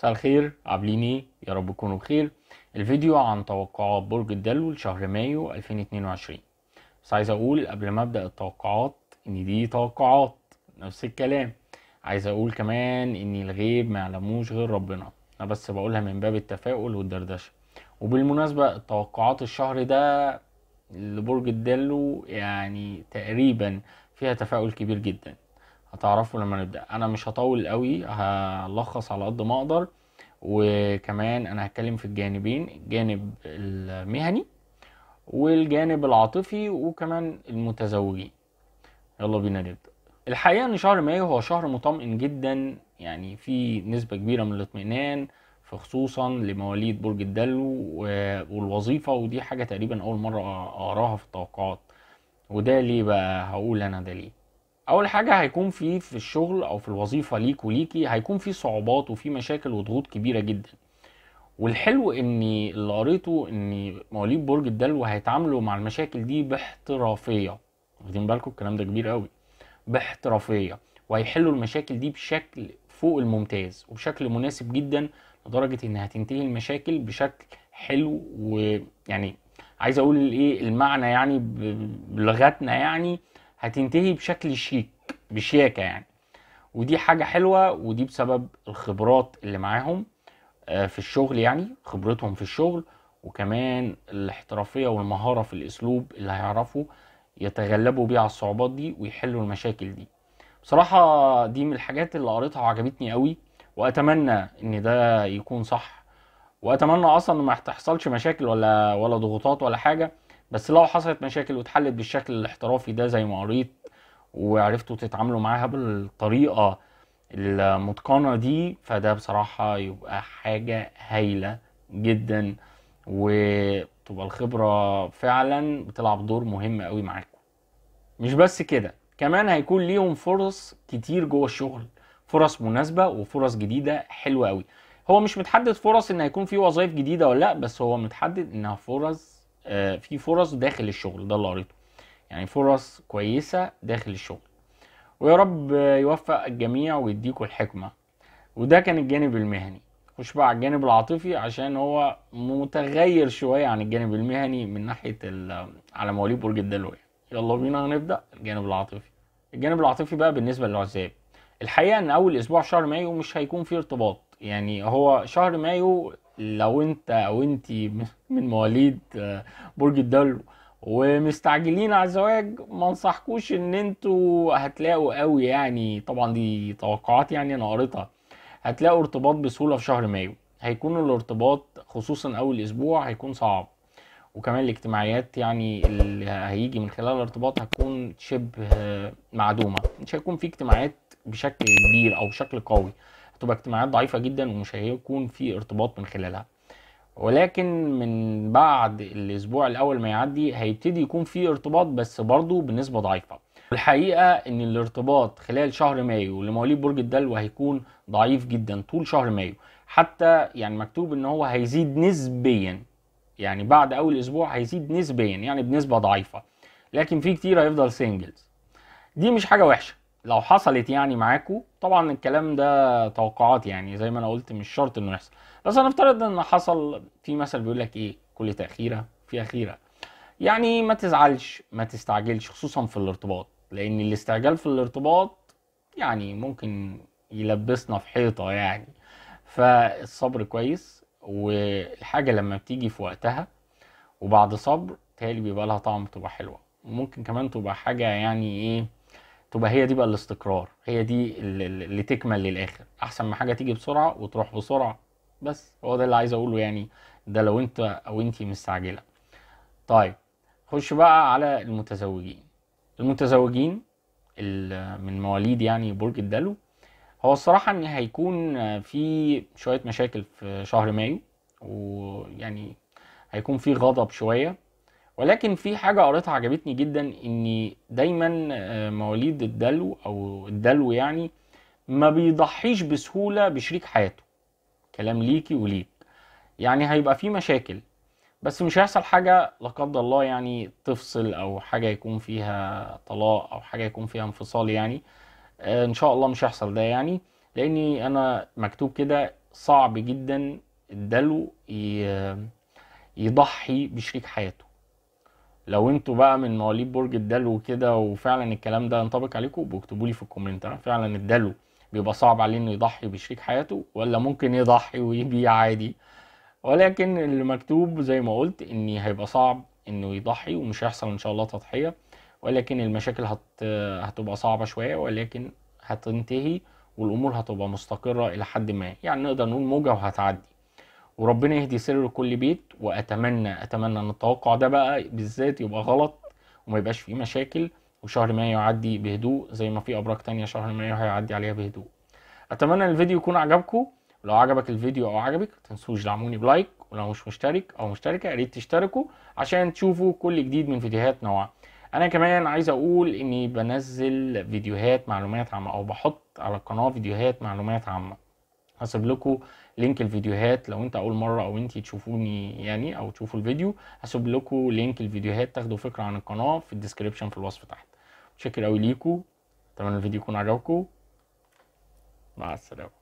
مساء الخير عاملين ايه يا رب تكونوا بخير الفيديو عن توقعات برج الدلو لشهر مايو 2022 بس عايز اقول قبل ما ابدا التوقعات ان دي توقعات نفس الكلام عايز اقول كمان ان الغيب ما يعلموش غير ربنا انا بس بقولها من باب التفاؤل والدردشه وبالمناسبه توقعات الشهر ده لبرج الدلو يعني تقريبا فيها تفاؤل كبير جدا هتعرفوا لما نبدا انا مش هطول قوي هلخص على قد ما اقدر وكمان انا هتكلم في الجانبين الجانب المهني والجانب العاطفي وكمان المتزوجين يلا بينا نبدا الحقيقه ان شهر مايو هو شهر مطمئن جدا يعني في نسبه كبيره من الاطمئنان فخصوصا لمواليد برج الدلو والوظيفه ودي حاجه تقريبا اول مره اقراها في التوقعات وده ليه بقى هقول انا ده ليه اول حاجه هيكون في في الشغل او في الوظيفه ليك وليكي هيكون في صعوبات وفي مشاكل وضغوط كبيره جدا والحلو اني اللي قريته ان مواليد برج الدلو هيتعاملوا مع المشاكل دي باحترافيه واخدين بالكم الكلام ده كبير قوي باحترافيه وهيحلوا المشاكل دي بشكل فوق الممتاز وبشكل مناسب جدا لدرجه ان هتنتهي المشاكل بشكل حلو ويعني عايز اقول ايه المعنى يعني بلغتنا يعني هتنتهي بشكل شيك بشياكه يعني ودي حاجه حلوه ودي بسبب الخبرات اللي معاهم آه، في الشغل يعني خبرتهم في الشغل وكمان الاحترافيه والمهاره في الاسلوب اللي هيعرفوا يتغلبوا بيه على الصعوبات دي ويحلوا المشاكل دي بصراحه دي من الحاجات اللي قريتها وعجبتني قوي واتمنى ان ده يكون صح واتمنى اصلا ما تحصلش مشاكل ولا ولا ضغوطات ولا حاجه بس لو حصلت مشاكل واتحلت بالشكل الاحترافي ده زي ما قريت وعرفتوا تتعاملوا معاها بالطريقه المتقنه دي فده بصراحه يبقى حاجه هايله جدا وتبقى الخبره فعلا بتلعب دور مهم قوي معاكم مش بس كده كمان هيكون ليهم فرص كتير جوه الشغل فرص مناسبه وفرص جديده حلوه قوي هو مش متحدد فرص ان هيكون في وظائف جديده ولا لا بس هو متحدد انها فرص آه، في فرص داخل الشغل ده اللي قريته يعني فرص كويسه داخل الشغل ويا رب يوفق الجميع ويديكوا الحكمه وده كان الجانب المهني خش بقى على الجانب العاطفي عشان هو متغير شويه عن الجانب المهني من ناحيه على مواليد برج الدلو يلا بينا نبدأ الجانب العاطفي الجانب العاطفي بقى بالنسبه للعزاب الحقيقه ان اول اسبوع شهر مايو مش هيكون فيه ارتباط يعني هو شهر مايو لو انت او انت من مواليد آه، برج الدلو ومستعجلين على الزواج ما انصحكوش ان انتوا هتلاقوا قوي يعني طبعا دي توقعات يعني انا قريتها هتلاقوا ارتباط بسهوله في شهر مايو هيكون الارتباط خصوصا اول اسبوع هيكون صعب وكمان الاجتماعيات يعني اللي هيجي من خلال الارتباط هتكون شبه آه، معدومه مش هيكون في اجتماعات بشكل كبير او بشكل قوي بتبقى اجتماعات ضعيفه جدا ومش هيكون في ارتباط من خلالها ولكن من بعد الاسبوع الاول ما يعدي هيبتدي يكون في ارتباط بس برضه بنسبه ضعيفه الحقيقه ان الارتباط خلال شهر مايو لمواليد برج الدلو هيكون ضعيف جدا طول شهر مايو حتى يعني مكتوب ان هو هيزيد نسبيا يعني بعد اول اسبوع هيزيد نسبيا يعني بنسبه ضعيفه لكن في كتير هيفضل سنجلز دي مش حاجه وحشه لو حصلت يعني معاكم طبعا الكلام ده توقعات يعني زي ما انا قلت مش شرط انه يحصل بس هنفترض ان حصل في مثل بيقول لك ايه كل تاخيره في اخيره يعني ما تزعلش ما تستعجلش خصوصا في الارتباط لان الاستعجال في الارتباط يعني ممكن يلبسنا في حيطه يعني فالصبر كويس والحاجه لما بتيجي في وقتها وبعد صبر تالي بيبقى لها طعم بتبقى حلوه وممكن كمان تبقى حاجه يعني ايه تبقى هي دي بقى الاستقرار هي دي اللي تكمل للاخر احسن ما حاجه تيجي بسرعه وتروح بسرعه بس هو ده اللي عايز اقوله يعني ده لو انت او انت مستعجله طيب خش بقى على المتزوجين المتزوجين من مواليد يعني برج الدلو هو الصراحة ان هيكون في شوية مشاكل في شهر مايو ويعني هيكون في غضب شوية ولكن في حاجة قريتها عجبتني جدا ان دايما آه، مواليد الدلو او الدلو يعني ما بيضحيش بسهولة بشريك حياته كلام ليكي وليك يعني هيبقى في مشاكل بس مش هيحصل حاجة لا قدر الله يعني تفصل او حاجة يكون فيها طلاق او حاجة يكون فيها انفصال يعني آه، ان شاء الله مش هيحصل ده يعني لاني انا مكتوب كده صعب جدا الدلو يضحي بشريك حياته لو انتوا بقى من مواليد برج الدلو وكده وفعلا الكلام ده ينطبق عليكم بكتبوا لي في الكومنت انا فعلا الدلو بيبقى صعب عليه انه يضحي بشريك حياته ولا ممكن يضحي ويبيع عادي ولكن اللي مكتوب زي ما قلت ان هيبقى صعب انه يضحي ومش هيحصل ان شاء الله تضحيه ولكن المشاكل هت... هتبقى صعبه شويه ولكن هتنتهي والامور هتبقى مستقره الى حد ما يعني نقدر نقول موجه وهتعدي وربنا يهدي سر كل بيت واتمنى اتمنى ان التوقع ده بقى بالذات يبقى غلط وما يبقاش فيه مشاكل وشهر مايو يعدي بهدوء زي ما في ابراج تانية شهر مايو هيعدي عليها بهدوء اتمنى الفيديو يكون عجبكم ولو عجبك الفيديو او عجبك تنسوش دعموني بلايك ولو مش مشترك او مشتركه يا ريت تشتركوا عشان تشوفوا كل جديد من فيديوهات نوع انا كمان عايز اقول اني بنزل فيديوهات معلومات عامه او بحط على القناه فيديوهات معلومات عامه هسيب لكم لينك الفيديوهات لو انت اول مره او انت تشوفوني يعني او تشوفوا الفيديو هسيب لكم لينك الفيديوهات تاخدوا فكره عن القناه في الديسكريبشن في الوصف تحت شكرا قوي ليكم اتمنى الفيديو يكون عجبكم مع السلامه